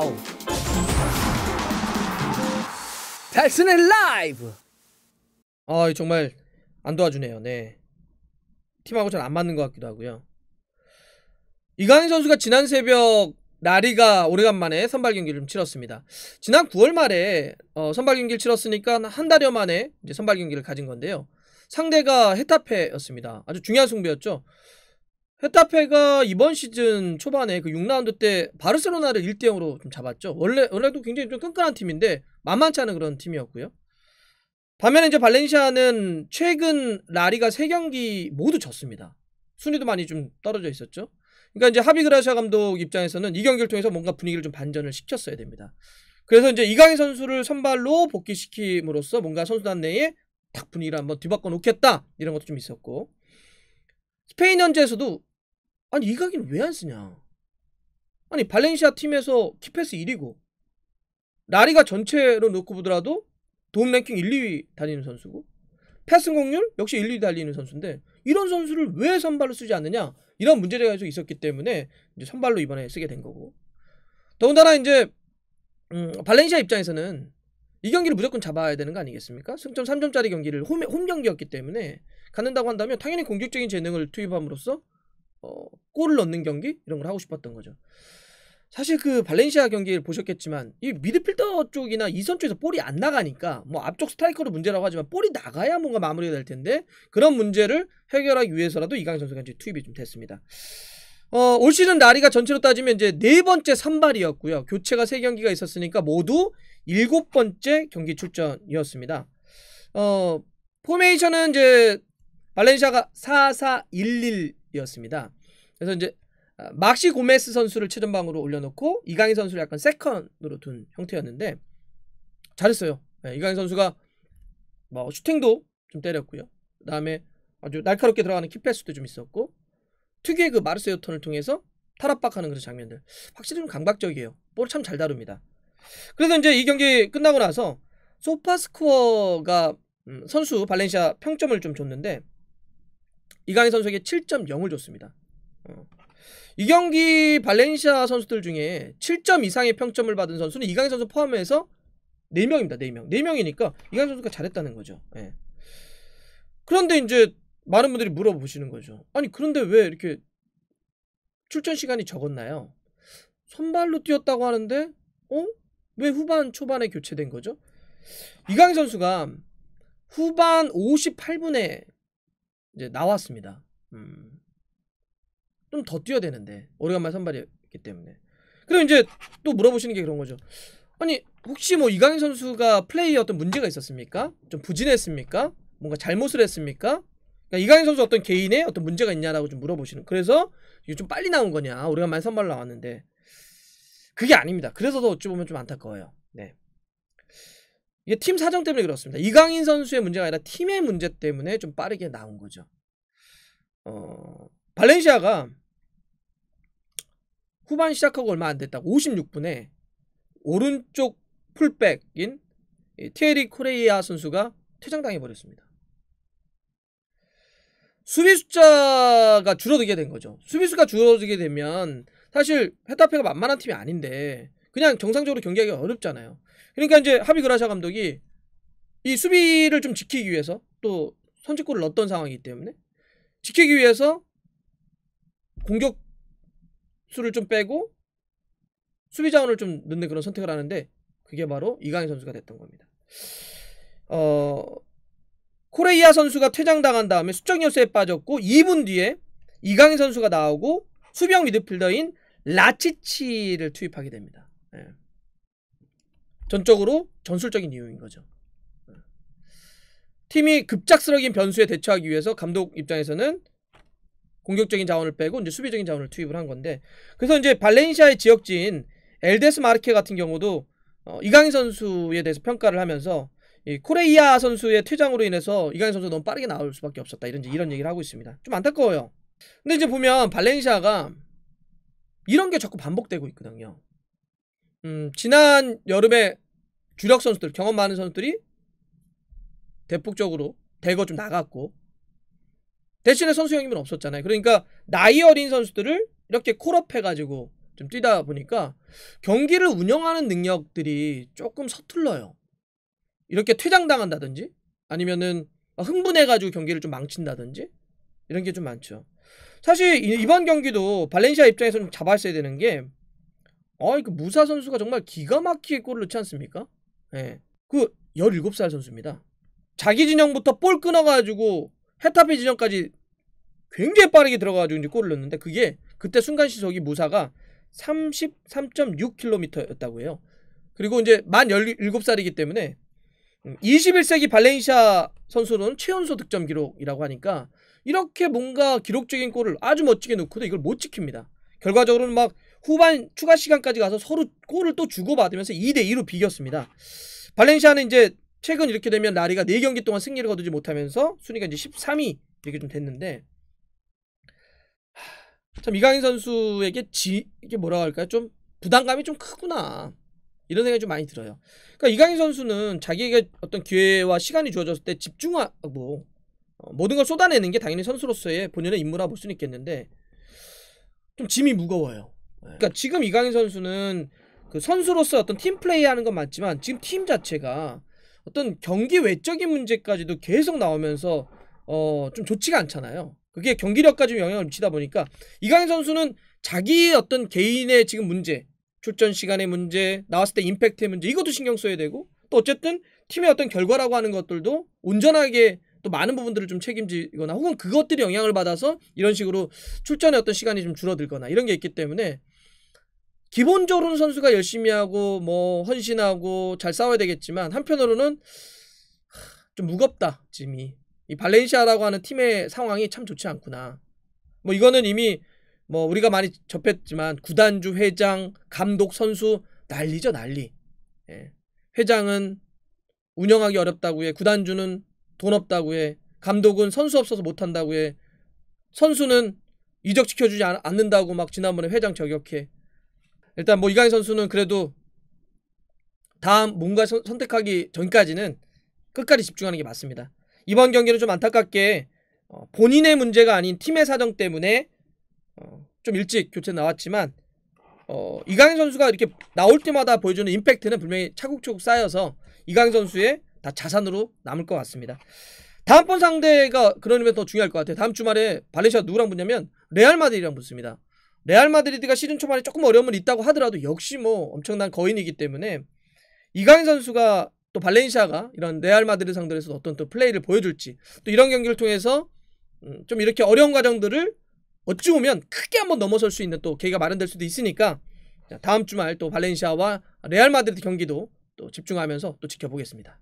와우! 달슨의 라이브! 아 정말 안 도와주네요. 네. 팀하고 잘 안 맞는 것 같기도 하고요. 이강인 선수가 지난 새벽 나리가 오래간만에 선발 경기를 치렀습니다. 지난 9월 말에 어, 선발 경기를 치렀으니까 한 달여 만에 이제 선발 경기를 가진 건데요. 상대가 헤타페였습니다. 아주 중요한 승부였죠. 헤타페가 이번 시즌 초반에 그 6라운드 때 바르셀로나를 1대 0으로 좀 잡았죠. 원래 원래도 굉장히 좀 끈끈한 팀인데 만만치 않은 그런 팀이었고요. 반면에 이제 발렌시아는 최근 라리가 3경기 모두 졌습니다. 순위도 많이 좀 떨어져 있었죠. 그러니까 이제 하비 그라시아 감독 입장에서는 이 경기를 통해서 뭔가 분위기를 좀 반전을 시켰어야 됩니다. 그래서 이제 이강인 선수를 선발로 복귀시킴으로써 뭔가 선수단 내에 탁 분위기를 한번 뒤바꿔 놓겠다 이런 것도 좀 있었고 스페인 현지에서도 아니 이각인 왜 안 쓰냐? 아니 발렌시아 팀에서 키패스 1위고 라리가 전체로 놓고 보더라도 도움 랭킹 1, 2위 달리는 선수고 패스 공률 역시 1, 2위 달리는 선수인데 이런 선수를 왜 선발로 쓰지 않느냐 이런 문제가 계속 있었기 때문에 이제 선발로 이번에 쓰게 된 거고 더군다나 이제 음, 발렌시아 입장에서는 이 경기를 무조건 잡아야 되는 거 아니겠습니까? 승점 3점짜리 경기를 홈, 홈 경기였기 때문에 갖는다고 한다면 당연히 공격적인 재능을 투입함으로써 어, 골을 넣는 경기 이런 걸 하고 싶었던 거죠. 사실 그 발렌시아 경기를 보셨겠지만 이 미드필더 쪽이나 이선 쪽에서 볼이 안 나가니까 뭐 앞쪽 스트라이커로 문제라고 하지만 볼이 나가야 뭔가 마무리가 될 텐데 그런 문제를 해결하기 위해서라도 이강인 선수가 이제 투입이 좀 됐습니다. 어, 올 시즌 나리가 전체로 따지면 이제 네 번째 선발이었고요. 교체가 세 경기가 있었으니까 모두 일곱 번째 경기 출전이었습니다. 어, 포메이션은 이제 발렌시아가 4-4-1-1 이었습니다. 그래서 이제 아, 막시 고메스 선수를 최전방으로 올려놓고 이강인 선수를 약간 세컨으로 둔 형태였는데 잘했어요. 네, 이강인 선수가 뭐 슈팅도 좀 때렸고요. 그다음에 아주 날카롭게 들어가는 키패스도좀 있었고 특유의 그 마르세유 턴을 통해서 탈압박하는 그런 장면들 확실히 좀강박적이에요볼 참 잘 다룹니다. 그래서 이제 이 경기 끝나고 나서 소파스쿠어가 음, 선수 발렌시아 평점을 좀 줬는데 이강인 선수에게 7.0을 줬습니다. 어. 이 경기 발렌시아 선수들 중에 7점 이상의 평점을 받은 선수는 이강인 선수 포함해서 4명입니다. 4명. 4명이니까 이강인 선수가 잘했다는 거죠. 예. 그런데 이제 많은 분들이 물어보시는 거죠. 아니 그런데 왜 이렇게 출전 시간이 적었나요? 선발로 뛰었다고 하는데 어? 왜 후반 초반에 교체된 거죠? 이강인 선수가 후반 58분에 이제 나왔습니다. 음. 좀 더 뛰어야 되는데 오래간만에 선발이었기 때문에. 그럼 이제 또 물어보시는 게 그런 거죠. 아니 혹시 뭐 이강인 선수가 플레이에 어떤 문제가 있었습니까? 좀 부진했습니까? 뭔가 잘못을 했습니까? 그러니까 이강인 선수 어떤 개인의 어떤 문제가 있냐라고 좀 물어보시는. 그래서 이게 좀 빨리 나온 거냐? 오래간만에 선발 나왔는데 그게 아닙니다. 그래서 더 어찌 보면 좀 안타까워요. 네. 이게 팀 사정 때문에 그렇습니다. 이강인 선수의 문제가 아니라 팀의 문제 때문에 좀 빠르게 나온 거죠. 어, 발렌시아가 후반 시작하고 얼마 안 됐다고 56분에 오른쪽 풀백인 티에리 코레이아 선수가 퇴장당해 버렸습니다. 수비 숫자가 줄어들게 된 거죠. 수비수가 줄어들게 되면 사실 헤타페가 만만한 팀이 아닌데 그냥 정상적으로 경기하기가 어렵잖아요. 그러니까 이제 하비 그라샤 감독이 이 수비를 좀 지키기 위해서 또 선제골을 넣었던 상황이기 때문에 지키기 위해서 공격 수를 좀 빼고 수비 자원을 좀 넣는 그런 선택을 하는데 그게 바로 이강인 선수가 됐던 겁니다. 어 코레이아 선수가 퇴장당한 다음에 수적 연수에 빠졌고 2분 뒤에 이강인 선수가 나오고 수비형 미드필더인 라치치를 투입하게 됩니다. 예. 전적으로 전술적인 이유인 거죠. 네. 팀이 급작스러운 변수에 대처하기 위해서 감독 입장에서는 공격적인 자원을 빼고 이제 수비적인 자원을 투입을 한 건데 그래서 이제 발렌시아의 지역지인 엘데스 마르케 같은 경우도 어, 이강인 선수에 대해서 평가를 하면서 이 코레이아 선수의 퇴장으로 인해서 이강인 선수 너무 빠르게 나올 수밖에 없었다 이런 이런 얘기를 하고 있습니다. 좀 안타까워요. 근데 이제 보면 발렌시아가 이런 게 자꾸 반복되고 있거든요. 음, 지난 여름에 주력 선수들, 경험 많은 선수들이 대폭적으로 대거 좀 나갔고 대신에 선수 형입은 없었잖아요. 그러니까 나이 어린 선수들을 이렇게 콜업해가지고 좀 뛰다 보니까 경기를 운영하는 능력들이 조금 서툴러요. 이렇게 퇴장당한다든지 아니면은 흥분해가지고 경기를 좀 망친다든지 이런 게 좀 많죠. 사실 이번 경기도 발렌시아 입장에서 는 잡았어야 되는 게 아이 그 무사 선수가 정말 기가 막히게 골을 넣지 않습니까? 예. 그 17살 선수입니다. 자기 진영부터 볼 끊어가지고 헤타페 진영까지 굉장히 빠르게 들어가가지고 이제 골을 넣는데 그게 그때 순간 시속이 무사가 33.6km였다고 해요. 그리고 이제 만 17살이기 때문에 21세기 음, 발렌시아 선수로는 최연소 득점 기록이라고 하니까 이렇게 뭔가 기록적인 골을 아주 멋지게 넣고도 이걸 못 지킵니다. 결과적으로는 막 후반 추가 시간까지 가서 서로 골을 또 주고받으면서 2대2로 비겼습니다. 발렌시아는 이제 최근 이렇게 되면 라리가 4경기 동안 승리를 거두지 못하면서 순위가 이제 13위 이렇게 좀 됐는데 참 이강인 선수에게 지 이게 뭐라고 할까요? 좀 부담감이 좀 크구나. 이런 생각이 좀 많이 들어요. 그러니까 이강인 선수는 자기에게 어떤 기회와 시간이 주어졌을 때 집중하고 어, 모든 걸 쏟아내는 게 당연히 선수로서의 본연의 임무라 볼 수는 있겠는데 좀 짐이 무거워요. 네. 그러니까 지금 이강인 선수는 그 선수로서 어떤 팀 플레이 하는 건 맞지만 지금 팀 자체가 어떤 경기 외적인 문제까지도 계속 나오면서 어 좀 좋지가 않잖아요. 그게 경기력까지 영향을 미치다 보니까 이강인 선수는 자기 어떤 개인의 지금 문제, 출전 시간의 문제, 나왔을 때 임팩트의 문제 이것도 신경 써야 되고 또 어쨌든 팀의 어떤 결과라고 하는 것들도 온전하게 또 많은 부분들을 좀 책임지거나 혹은 그것들이 영향을 받아서 이런 식으로 출전의 어떤 시간이 좀 줄어들거나 이런 게 있기 때문에 기본적으로는 선수가 열심히 하고 뭐 헌신하고 잘 싸워야 되겠지만 한편으로는 좀 무겁다 짐이 이 발렌시아라고 하는 팀의 상황이 참 좋지 않구나 뭐 이거는 이미 뭐 우리가 많이 접했지만 구단주 회장 감독 선수 난리죠 난리 예. 회장은 운영하기 어렵다고 해 구단주는 돈 없다고 해 감독은 선수 없어서 못한다고 해 선수는 이적 시켜주지 않는다고 막 지난번에 회장 저격해 일단 뭐 이강인 선수는 그래도 다음 뭔가 선, 택하기 전까지는 끝까지 집중하는 게 맞습니다. 이번 경기는 좀 안타깝게 어, 본인의 문제가 아닌 팀의 사정 때문에 어, 좀 일찍 교체 나왔지만 어, 이강인 선수가 이렇게 나올 때마다 보여주는 임팩트는 분명히 차곡차곡 쌓여서 이강인 선수의 다 자산으로 남을 것 같습니다. 다음번 상대가 그런 의미에서 더 중요할 것 같아요. 다음 주말에 발렌시아 누구랑 붙냐면 레알 마드리랑 붙습니다. 레알 마드리드가 시즌 초반에 조금 어려움은 있다고 하더라도 역시 뭐 엄청난 거인이기 때문에 이강인 선수가 또 발렌시아가 이런 레알 마드리드 상대에서 어떤 또 플레이를 보여줄지 또 이런 경기를 통해서 음, 좀 이렇게 어려운 과정들을 어찌 보면 크게 한번 넘어설 수 있는 또 계기가 마련될 수도 있으니까 다음 주말 또 발렌시아와 레알 마드리드 경기도 또 집중하면서 또 지켜보겠습니다.